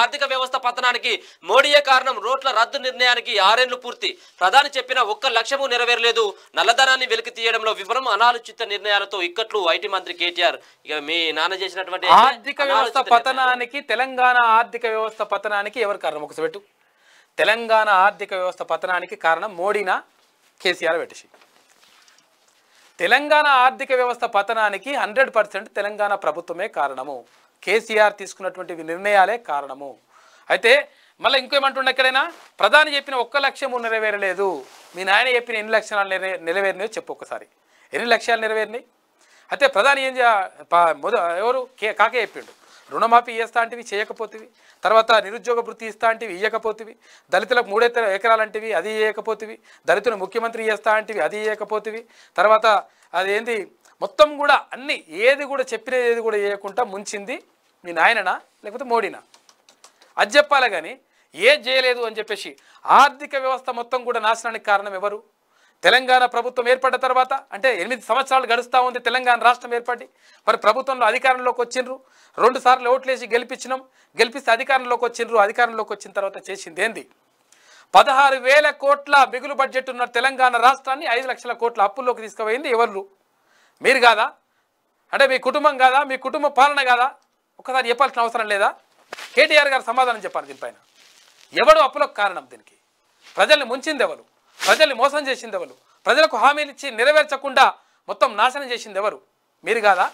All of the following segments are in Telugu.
ఆర్థిక వ్యవస్థ పతనానికి మోడీయే కారణం రోడ్ల రద్దు నిర్ణయానికి ఆరేళ్లు పూర్తి ప్రధాని చెప్పిన ఒక్క లక్ష్యము నెరవేరలేదు నల్లధనాన్ని వెలికి తీయడంలో వివరం అనాలోచిత నిర్ణయాలతో ఇక్కట్లు ఐటీ మంత్రి కేటీఆర్ ఇక మీ నాన్న చేసినటువంటి ఆర్థిక వ్యవస్థ పతనానికి తెలంగాణ ఆర్థిక వ్యవస్థ పతనానికి ఎవరు కారణం ఒకసారి పెట్టు తెలంగాణ ఆర్థిక వ్యవస్థ పతనానికి కారణం మోడీనా కేసీఆర్ పెట్టేసి తెలంగాణ ఆర్థిక వ్యవస్థ పతనానికి హండ్రెడ్ పర్సెంట్ తెలంగాణ ప్రభుత్వమే కారణము కేసీఆర్ తీసుకున్నటువంటి నిర్ణయాలే కారణము అయితే మళ్ళీ ఇంకేమంటుండే ఎక్కడైనా ప్రధాని చెప్పిన ఒక్క లక్ష్యము నెరవేరలేదు మీ నాయన చెప్పిన ఎన్ని లక్ష్యాలు నెరవే నెరవేరినాయో చెప్పు ఒక్కసారి ఎన్ని లక్ష్యాలు నెరవేరినాయి అయితే ప్రధాని ఏం మొద ఎవరు కే కాకే చెప్పిండు రుణమాఫీ చేస్తా చేయకపోతేవి తర్వాత నిరుద్యోగ వృత్తి ఇస్తా అంటివి దళితులకు మూడెత్త ఎకరాలంటివి అది చేయకపోతేవి దళితులు ముఖ్యమంత్రి చేస్తా అంటివి అది చేయకపోతేవి తర్వాత ఏంది మొత్తం కూడా అన్ని ఏది కూడా చెప్పిన ఏది కూడా చేయకుండా ముంచింది మీ నాయననా లేకపోతే మోడీనా అది చెప్పాలి కానీ ఏ చేయలేదు అని చెప్పేసి ఆర్థిక వ్యవస్థ మొత్తం కూడా నాశనానికి కారణం ఎవరు తెలంగాణ ప్రభుత్వం ఏర్పడ్డ తర్వాత అంటే ఎనిమిది సంవత్సరాలు గడుస్తూ ఉంది తెలంగాణ రాష్ట్రం ఏర్పడి మరి ప్రభుత్వంలో అధికారంలోకి వచ్చిండ్రు రెండు సార్లు ఓట్లేసి గెలిపించినాం గెలిపిస్తే అధికారంలోకి వచ్చిండ్రు అధికారంలోకి వచ్చిన తర్వాత చేసింది ఏంది పదహారు వేల కోట్ల మిగులు బడ్జెట్ ఉన్న తెలంగాణ రాష్ట్రాన్ని ఐదు లక్షల కోట్ల అప్పుల్లోకి తీసుకుపోయింది ఎవరు మీరు కాదా అంటే మీ కుటుంబం కాదా మీ కుటుంబ పాలన కాదా ఒక్కసారి చెప్పాల్సిన అవసరం లేదా కేటీఆర్ గారు సమాధానం చెప్పాలి దీనిపైన ఎవడు అప్పులకు కారణం దీనికి ప్రజల్ని ముంచింది ఎవరు ప్రజల్ని మోసం చేసింది ఎవరు ప్రజలకు హామీలు ఇచ్చి నెరవేర్చకుండా మొత్తం నాశనం చేసింది ఎవరు మీరు కాదా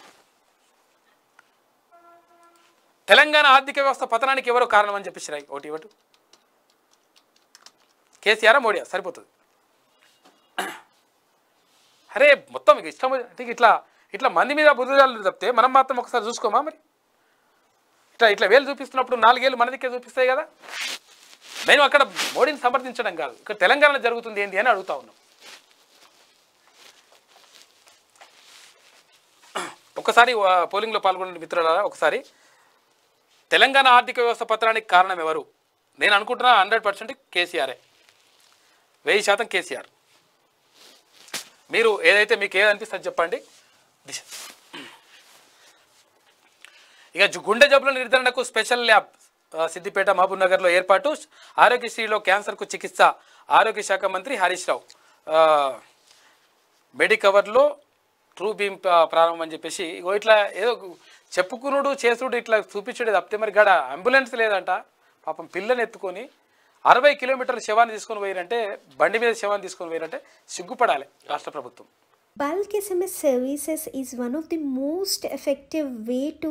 తెలంగాణ ఆర్థిక వ్యవస్థ పతనానికి ఎవరు కారణం అని చెప్పేసి రాయి ఒకటి ఒకటి కేసీఆర్ మోడీ సరిపోతుంది అరే మొత్తం మీకు ఇష్టం అంటే ఇట్లా ఇట్లా మంది మీద బుద్ధిజాలు తప్పితే మనం మాత్రం ఒకసారి చూసుకోమా మరి ఇట్లా ఇట్లా వేలు చూపిస్తున్నప్పుడు నాలుగేళ్ళు మన దగ్గర చూపిస్తాయి కదా నేను అక్కడ మోడీని సమర్థించడం కాదు ఇక్కడ తెలంగాణ జరుగుతుంది ఏంటి అని అడుగుతా ఉన్నాం ఒకసారి పోలింగ్లో పాల్గొన్న మిత్రులారా ఒకసారి తెలంగాణ ఆర్థిక వ్యవస్థ పత్రానికి కారణం ఎవరు నేను అనుకుంటున్నా హండ్రెడ్ పర్సెంట్ కేసీఆరే వెయ్యి శాతం కేసీఆర్ మీరు ఏదైతే మీకు ఏదనిపిస్తుంది చెప్పండి ఇక గుండె జబ్బుల నిర్ధారణకు స్పెషల్ ల్యాబ్ సిద్దిపేట మహబూబ్ నగర్లో ఏర్పాటు ఆరోగ్యశ్రీలో క్యాన్సర్కు చికిత్స ఆరోగ్య శాఖ మంత్రి హరీష్ రావు మెడికవర్లో ట్రూ బీమ్ ప్రారంభం అని చెప్పేసి ఇట్లా ఏదో చెప్పుకునుడు చేసుడు ఇట్లా చూపించడు తప్పితే మరి గడ అంబులెన్స్ లేదంట పాపం పిల్లని ఎత్తుకొని అరవై కిలోమీటర్ల శవాన్ని తీసుకొని పోయారంటే బండి మీద శవాన్ని తీసుకొని పోయారంటే సిగ్గుపడాలి రాష్ట్ర ప్రభుత్వం bulk SMS services is one of the most effective way to